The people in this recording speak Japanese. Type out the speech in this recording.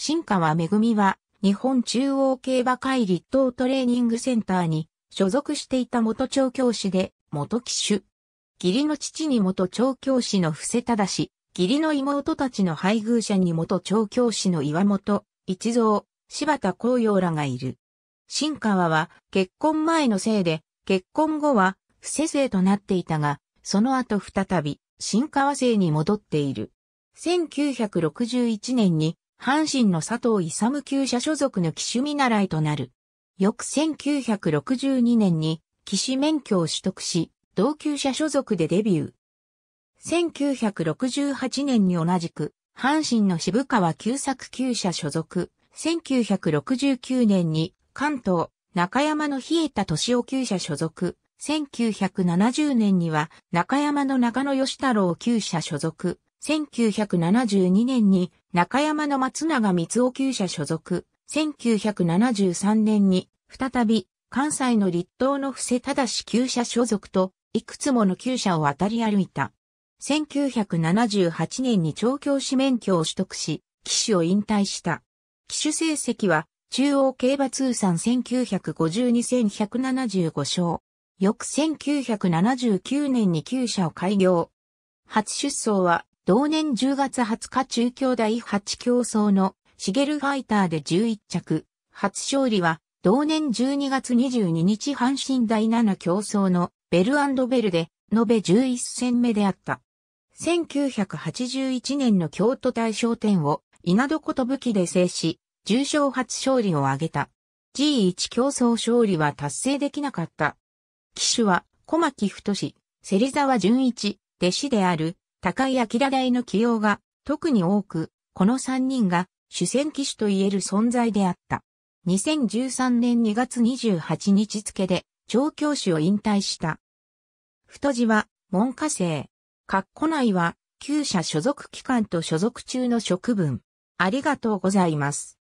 新川恵は、日本中央競馬会立東トレーニングセンターに所属していた元調教師で、元騎手。義理の父に元調教師の伏せただし、義理の妹たちの配偶者に元調教師の岩本、一蔵、柴田光陽らがいる。新川は結婚前のせいで、結婚後は伏せ生となっていたが、その後再び新川生に戻っている。1961年に阪神の佐藤勇厩社所属の騎手見習いとなる。翌1962年に騎士免許を取得し、同級者所属でデビュー。1968年に同じく、阪神の渋川旧作旧社所属。1969年に、関東、中山の冷えた敏夫旧社所属。1970年には、中山の中野義太郎旧社所属。1972年に中山の松永光雄厩舎所属、1973年に再び関西の立東の布施正厩舎所属といくつもの厩舎を渡り歩いた。1978年に調教師免許を取得し、騎手を引退した。騎手成績は中央競馬通算1952,175勝。翌1979年に厩舎を開業。初出走は同年10月20日中京第8競争のシゲルファイターで11着、初勝利は同年12月22日阪神第7競争のベルベルで延べ11戦目であった。1981年の京都大賞典を稲戸こと武器で制し、重賞初勝利を挙げた。G1 競争勝利は達成できなかった。騎手は小牧太志、芹沢淳一、弟子である高井明大の起用が特に多く、この3人が主戦騎手と言える存在であった。2013年2月28日付で調教師を引退した。太字は文科生。括弧内は旧社所属機関と所属中の職分。ありがとうございます。